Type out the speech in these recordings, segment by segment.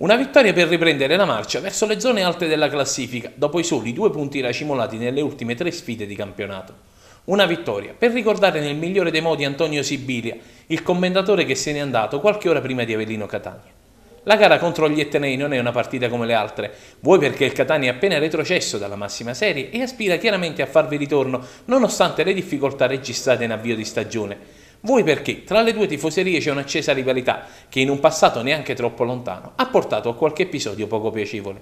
Una vittoria per riprendere la marcia verso le zone alte della classifica, dopo i soli due punti racimolati nelle ultime tre sfide di campionato. Una vittoria per ricordare nel migliore dei modi Antonio Sibilia, il commendatore che se n'è andato qualche ora prima di Avellino Catania. La gara contro gli Etnei non è una partita come le altre, vuoi perché il Catania è appena retrocesso dalla massima serie e aspira chiaramente a farvi ritorno nonostante le difficoltà registrate in avvio di stagione, voi perché tra le due tifoserie c'è un'accesa rivalità che in un passato neanche troppo lontano ha portato a qualche episodio poco piacevole.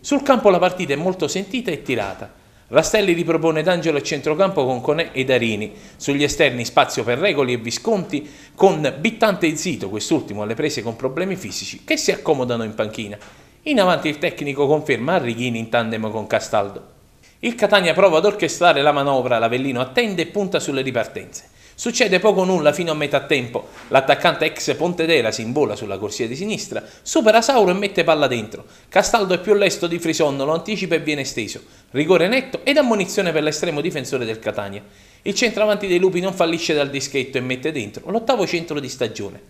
Sul campo la partita è molto sentita e tirata. Rastelli ripropone D'Angelo a centrocampo con Conè e Darini, sugli esterni spazio per Regoli e Visconti, con Bittante in sito, quest'ultimo alle prese con problemi fisici, che si accomodano in panchina. In avanti il tecnico conferma Arrighini in tandem con Castaldo. Il Catania prova ad orchestrare la manovra, l'Avellino attende e punta sulle ripartenze. Succede poco o nulla fino a metà tempo. L'attaccante ex Pontedera si invola sulla corsia di sinistra, supera Sauro e mette palla dentro. Castaldo è più lesto di Frisonno, lo anticipa e viene steso. Rigore netto ed ammonizione per l'estremo difensore del Catania. Il centravanti dei Lupi non fallisce dal dischetto e mette dentro l'ottavo centro di stagione.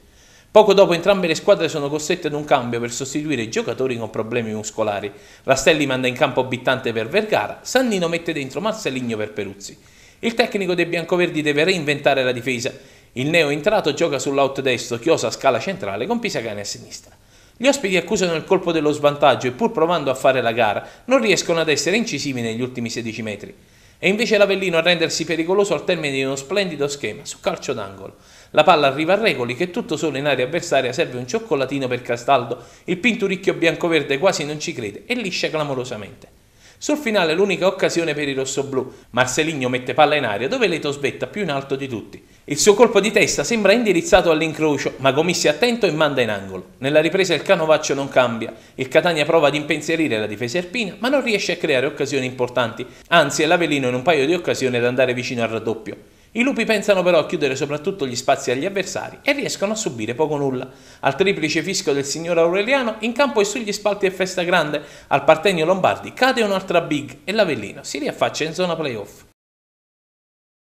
Poco dopo entrambe le squadre sono costrette ad un cambio per sostituire i giocatori con problemi muscolari. Rastelli manda in campo Bittante per Vergara, Sannino mette dentro Marcelligno per Peruzzi. Il tecnico dei biancoverdi deve reinventare la difesa. Il neo entrato gioca sull'out destro, Chiosa a scala centrale con Pisacane a sinistra. Gli ospiti accusano il colpo dello svantaggio e pur provando a fare la gara non riescono ad essere incisivi negli ultimi 16 metri. È invece l'Avellino a rendersi pericoloso al termine di uno splendido schema su calcio d'angolo. La palla arriva a Regoli che tutto solo in area avversaria serve un cioccolatino per Castaldo, il pinturicchio biancoverde quasi non ci crede e liscia clamorosamente. Sul finale l'unica occasione per i rossoblù. Marceligno mette palla in aria dove Leto sbetta più in alto di tutti. Il suo colpo di testa sembra indirizzato all'incrocio, ma Gomissi è attento e manda in angolo. Nella ripresa il canovaccio non cambia. Il Catania prova ad impensierire la difesa erpina, ma non riesce a creare occasioni importanti. Anzi, è l'Avelino in un paio di occasioni ad andare vicino al raddoppio. I lupi pensano però a chiudere soprattutto gli spazi agli avversari e riescono a subire poco nulla. Al triplice fischio del signor Aureliano, in campo e sugli spalti è festa grande, al Partenio Lombardi cade un'altra big e l'Avellino si riaffaccia in zona playoff.